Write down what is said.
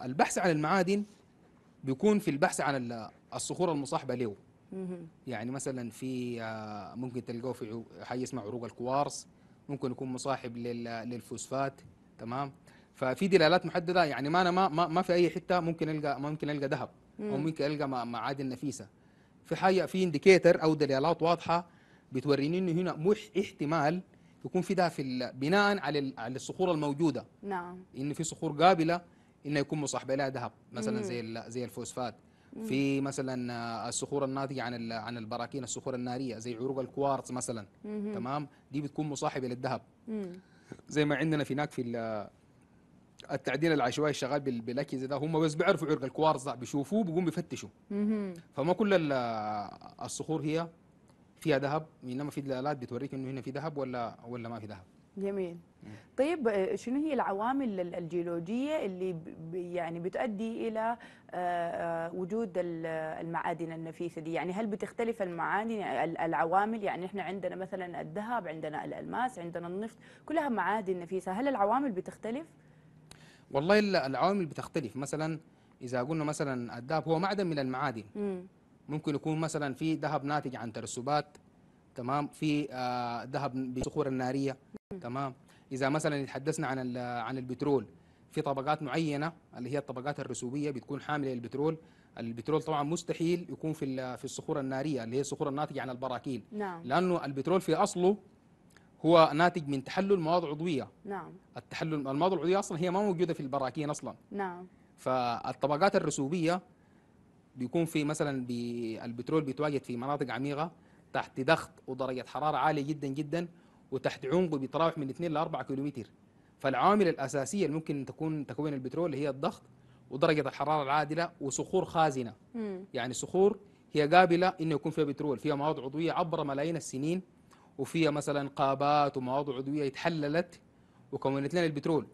فالبحث عن المعادن بيكون في البحث عن الصخور المصاحبه له يعني مثلا في آه، ممكن تلقوه في حاجه اسمها عروق الكوارص ممكن يكون مصاحب للفوسفات تمام ففي دلالات محدده يعني ما انا ما ما في اي حته ممكن القى ممكن القى ذهب او ممكن القى معادن نفيسه في حاجه في انديكيتر او دلالات واضحه بتوريني انه هنا مو احتمال يكون في ده في بناء على على الصخور الموجوده نعم انه في صخور قابله انه يكون مصاحبه لها ذهب مثلا زي زي الفوسفات في مثلا آه، الصخور الناتجه عن عن البراكين الصخور الناريه زي عروق الكوارتز مثلا تمام دي بتكون مصاحبه للذهب زي ما عندنا في هناك في آه، التعديل العشوائي الشغال بالاكيزه ده هم بس بيعرفوا عرق الكوارتز بيشوفوه بيقوم بيفتشوا فما كل آه، الصخور هي فيها ذهب انما في دلالات بتوريك انه هنا في ذهب ولا ولا ما في ذهب جميل طيب آه، شنو هي العوامل الجيولوجيه اللي يعني بتؤدي الى آه، آه، وجود المعادن النفيسه دي يعني هل بتختلف المعادن العوامل يعني احنا عندنا مثلا الذهب عندنا الالماس عندنا النفط كلها معادن نفيسه هل العوامل بتختلف والله العوامل بتختلف مثلا اذا قلنا مثلا الذهب هو معدن من المعادن ممكن يكون مثلا في ذهب ناتج عن ترسبات تمام في ذهب بالصخور الناريه تمام اذا مثلا تحدثنا عن عن البترول في طبقات معينه اللي هي الطبقات الرسوبيه بتكون حامله للبترول البترول طبعا مستحيل يكون في في الصخور الناريه اللي هي الصخور الناتجه عن البراكين نعم. لانه البترول في اصله هو ناتج من تحلل مواد عضويه نعم التحلل المواد العضويه اصلا هي ما موجوده في البراكين اصلا نعم فالطبقات الرسوبيه بيكون في مثلا البترول بيتواجد في مناطق عميقه تحت ضغط ودرجه حراره عاليه جدا جدا وتحت عمقه بيتراوح من 2 ل 4 كيلومتر فالعوامل الاساسيه اللي ممكن تكون تكون البترول هي الضغط ودرجه الحراره العادله وصخور خازنه مم. يعني صخور هي قابله انه يكون فيها بترول فيها مواد عضويه عبر ملايين السنين وفيها مثلا قابات ومواد عضويه اتحللت وكونت لنا البترول